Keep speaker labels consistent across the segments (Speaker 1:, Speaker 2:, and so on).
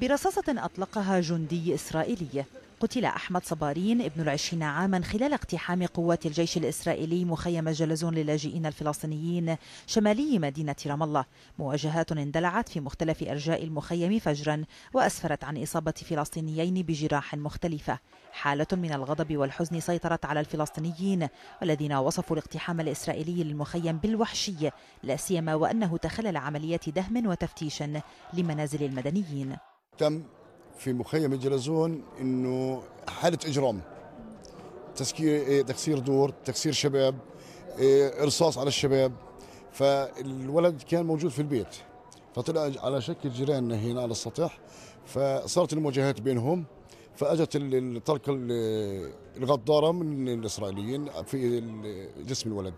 Speaker 1: برصاصة أطلقها جندي إسرائيلي قتل أحمد صبارين ابن العشرين عاما خلال اقتحام قوات الجيش الإسرائيلي مخيم جلزون للاجئين الفلسطينيين شمالي مدينة رام الله مواجهات اندلعت في مختلف أرجاء المخيم فجرا وأسفرت عن إصابة فلسطينيين بجراح مختلفة حالة من الغضب والحزن سيطرت على الفلسطينيين الذين وصفوا الاقتحام الإسرائيلي للمخيم بالوحشي لا سيما وأنه تخلل عمليات دهم وتفتيش لمنازل المدنيين
Speaker 2: تم في مخيم الجلزون انه حاله اجرام تسكير إيه، تكسير دور تكسير شباب إيه، رصاص على الشباب فالولد كان موجود في البيت فطلع على شكل جيراننا هنا على السطح فصارت المواجهات بينهم فاجت الطلقه الغداره من الاسرائيليين في جسم الولد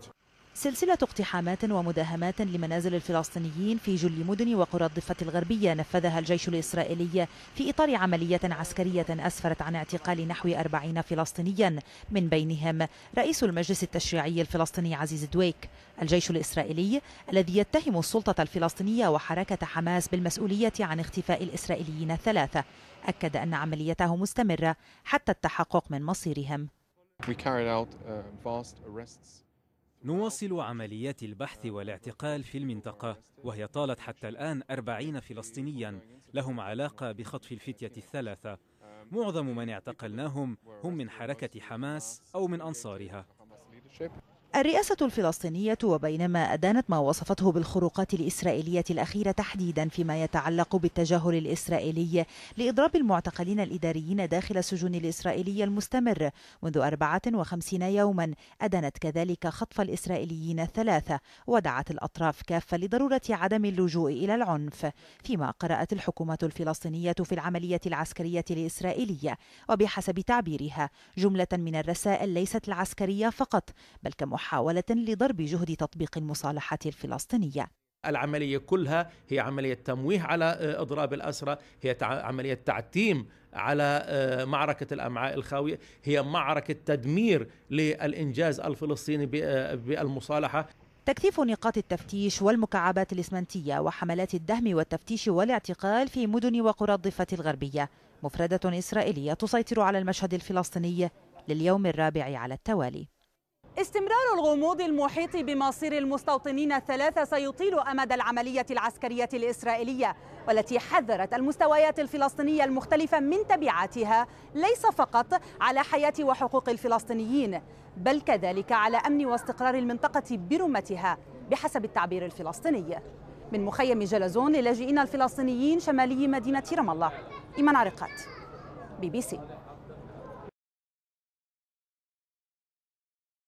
Speaker 1: سلسلة اقتحامات ومداهمات لمنازل الفلسطينيين في جل مدن وقرى الضفة الغربية نفذها الجيش الإسرائيلي في إطار عملية عسكرية أسفرت عن اعتقال نحو 40 فلسطينيا من بينهم رئيس المجلس التشريعي الفلسطيني عزيز دويك الجيش الإسرائيلي الذي يتهم السلطة الفلسطينية وحركة حماس بالمسؤولية عن اختفاء الإسرائيليين الثلاثة أكد أن عمليته مستمرة حتى التحقق من مصيرهم
Speaker 3: نواصل عمليات البحث والاعتقال في المنطقة وهي طالت حتى الآن أربعين فلسطينيا لهم علاقة بخطف الفتية الثلاثة معظم
Speaker 1: من اعتقلناهم هم من حركة حماس أو من أنصارها الرئاسة الفلسطينية وبينما أدانت ما وصفته بالخروقات الإسرائيلية الأخيرة تحديدا فيما يتعلق بالتجاهل الإسرائيلي لإضراب المعتقلين الإداريين داخل السجون الإسرائيلية المستمر منذ 54 يوما أدانت كذلك خطف الإسرائيليين الثلاثة ودعت الأطراف كافة لضرورة عدم اللجوء إلى العنف فيما قرأت الحكومة الفلسطينية في العملية العسكرية الإسرائيلية وبحسب تعبيرها جملة من الرسائل ليست العسكرية فقط بل كمحاولة محاولة لضرب جهد تطبيق المصالحة الفلسطينية
Speaker 3: العملية كلها هي عملية تمويه على آه، أضراب الأسرة هي عملية تعتيم على آه، معركة الأمعاء الخاوية هي معركة تدمير للإنجاز الفلسطيني آه، بالمصالحة
Speaker 1: تكثيف نقاط التفتيش والمكعبات الإسمنتية وحملات الدهم والتفتيش والاعتقال في مدن وقرى الضفة الغربية مفردة إسرائيلية تسيطر على المشهد الفلسطيني لليوم الرابع على التوالي
Speaker 3: استمرار الغموض المحيط بمصير المستوطنين الثلاثة سيطيل أمد العملية العسكرية الإسرائيلية والتي حذرت المستويات الفلسطينية المختلفة من تبعاتها ليس فقط على حياة وحقوق الفلسطينيين بل كذلك على أمن واستقرار المنطقة برمتها بحسب التعبير الفلسطيني من مخيم جلزون للاجئين الفلسطينيين شمالي مدينة رام الله إيمان عرقات بي بي سي